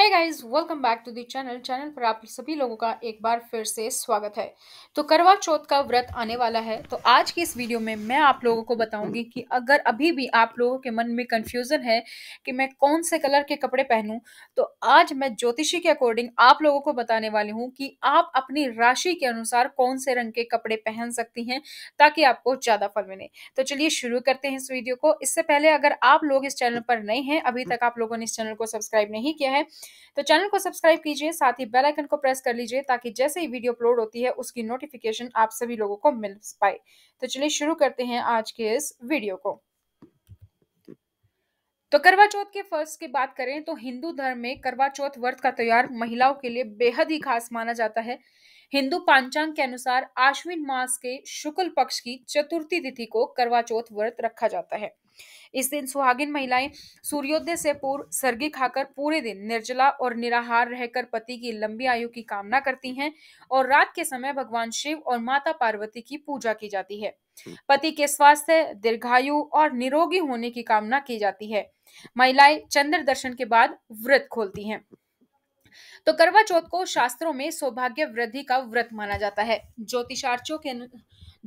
है guys welcome back to the channel channel पर आप सभी लोगों का एक बार फिर से स्वागत है तो करवा चौथ का व्रत आने वाला है तो आज की इस वीडियो में मैं आप लोगों को बताऊंगी कि अगर अभी भी आप लोगों के मन में कंफ्यूजन है कि मैं कौन से कलर के कपड़े पहनूं तो आज मैं ज्योतिषी के अकॉर्डिंग आप लोगों को बताने वाली हूँ कि आप अपनी राशि के अनुसार कौन से रंग के कपड़े पहन सकती हैं ताकि आपको ज़्यादा फल मिले तो चलिए शुरू करते हैं इस वीडियो को इससे पहले अगर आप लोग इस चैनल पर नए हैं अभी तक आप लोगों ने इस चैनल को सब्सक्राइब नहीं किया है तो चैनल को सब्सक्राइब कीजिए साथ ही बेल आइकन को प्रेस कर लीजिए ताकि जैसे ही वीडियो अपलोड होती है उसकी नोटिफिकेशन आप सभी लोगों को मिल पाए तो चलिए शुरू करते हैं आज के इस वीडियो को तो करवा चौथ के फर्स्ट की बात करें तो हिंदू धर्म में करवा चौथ व्रत का त्यौहार महिलाओं के लिए बेहद ही खास माना जाता है हिंदू पांचांग के अनुसार आश्विन मास के शुक्ल पक्ष की चतुर्थी तिथि को करवा चौथ व्रत रखा जाता है इस दिन सुहागिन महिलाएं सूर्योदय से पूर्व सर्गी खाकर पूरे दिन निर्जला और निराहार रहकर पति की लंबी आयु की कामना करती हैं और रात के समय भगवान शिव और माता पार्वती की पूजा की जाती है पति के स्वास्थ्य दीर्घायु और निरोगी होने की कामना की जाती है महिलाएं चंद्र दर्शन के बाद व्रत खोलती हैं तो करवा चौथ को शास्त्रों में सौभाग्य वृद्धि का व्रत माना जाता है ज्योतिषार्चियों के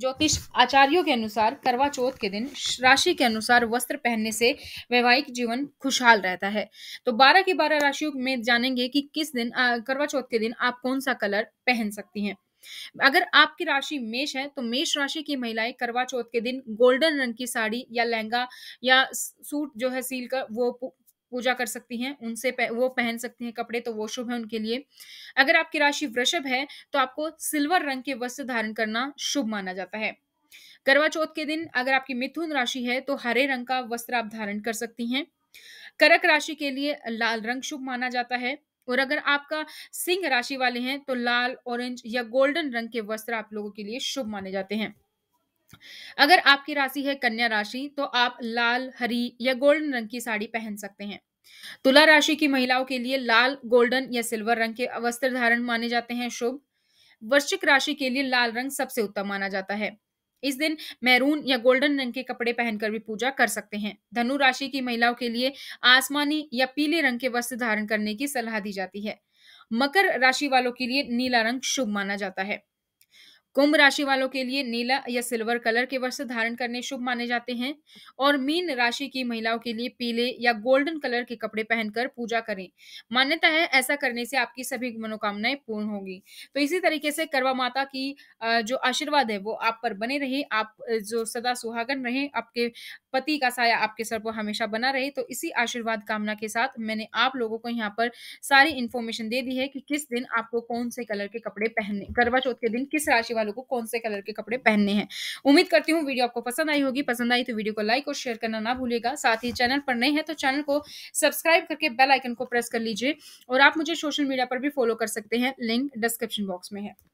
ज्योतिष आचार्यों के अनुसार करवा चौथ के दिन राशि के अनुसार वस्त्र पहनने से वैवाहिक जीवन खुशहाल रहता है तो बारह की बारह राशियों में जानेंगे कि किस दिन करवा चौथ के दिन आप कौन सा कलर पहन सकती हैं अगर आपकी राशि मेष है तो मेष राशि की महिलाएं करवा चौथ के दिन गोल्डन रंग की साड़ी या लहंगा या सूट जो है सील का वो पूजा कर सकती हैं उनसे पह, वो पहन सकती हैं कपड़े तो वो शुभ है उनके लिए अगर आपकी राशि वृषभ है तो आपको सिल्वर रंग के वस्त्र धारण करना शुभ माना जाता है करवा चौथ के दिन अगर आपकी मिथुन राशि है तो हरे रंग का वस्त्र आप धारण कर सकती हैं करक राशि के लिए लाल रंग शुभ माना जाता है और अगर आपका सिंह राशि वाले हैं तो लाल ऑरेंज या गोल्डन रंग के वस्त्र आप लोगों के लिए शुभ माने जाते हैं अगर आपकी राशि है कन्या राशि तो आप लाल हरी या गोल्डन रंग की साड़ी पहन सकते हैं तुला राशि की महिलाओं के लिए लाल गोल्डन या सिल्वर रंग के वस्त्र धारण माने जाते हैं शुभ वृश्चिक राशि के लिए लाल रंग सबसे उत्तम माना जाता है इस दिन मैरून या गोल्डन रंग के कपड़े पहनकर भी पूजा कर सकते हैं धनु राशि की महिलाओं के लिए आसमानी या पीले रंग के वस्त्र धारण करने की सलाह दी जाती है मकर राशि वालों के लिए नीला रंग शुभ माना जाता है कुंभ राशि वालों के लिए नीला या सिल्वर कलर के वस्त्र धारण करने शुभ माने जाते हैं और मीन राशि की महिलाओं के लिए पीले या गोल्डन कलर के कपड़े पहनकर पूजा करें मान्यता है ऐसा करने से आपकी सभी मनोकामनाएं पूर्ण होगी तो इसी तरीके से करवा माता की जो आशीर्वाद है वो आप पर बने रहे आप जो सदा सुहागन रहे आपके पति का साया आपके सर पर हमेशा बना रहे तो इसी आशीर्वाद कामना के साथ मैंने आप लोगों को यहाँ पर सारी इन्फॉर्मेशन दे दी है कि किस दिन आपको कौन से कलर के कपड़े पहनने करवा चौथ के दिन किस राशि वालों को कौन से कलर के कपड़े पहनने हैं उम्मीद करती हूँ वीडियो आपको पसंद आई होगी पसंद आई तो वीडियो को लाइक और शेयर करना ना भूलेगा साथ ही चैनल पर नए हैं तो चैनल को सब्सक्राइब करके बेल आइकन को प्रेस कर लीजिए और आप मुझे सोशल मीडिया पर भी फॉलो कर सकते हैं लिंक डिस्क्रिप्शन बॉक्स में है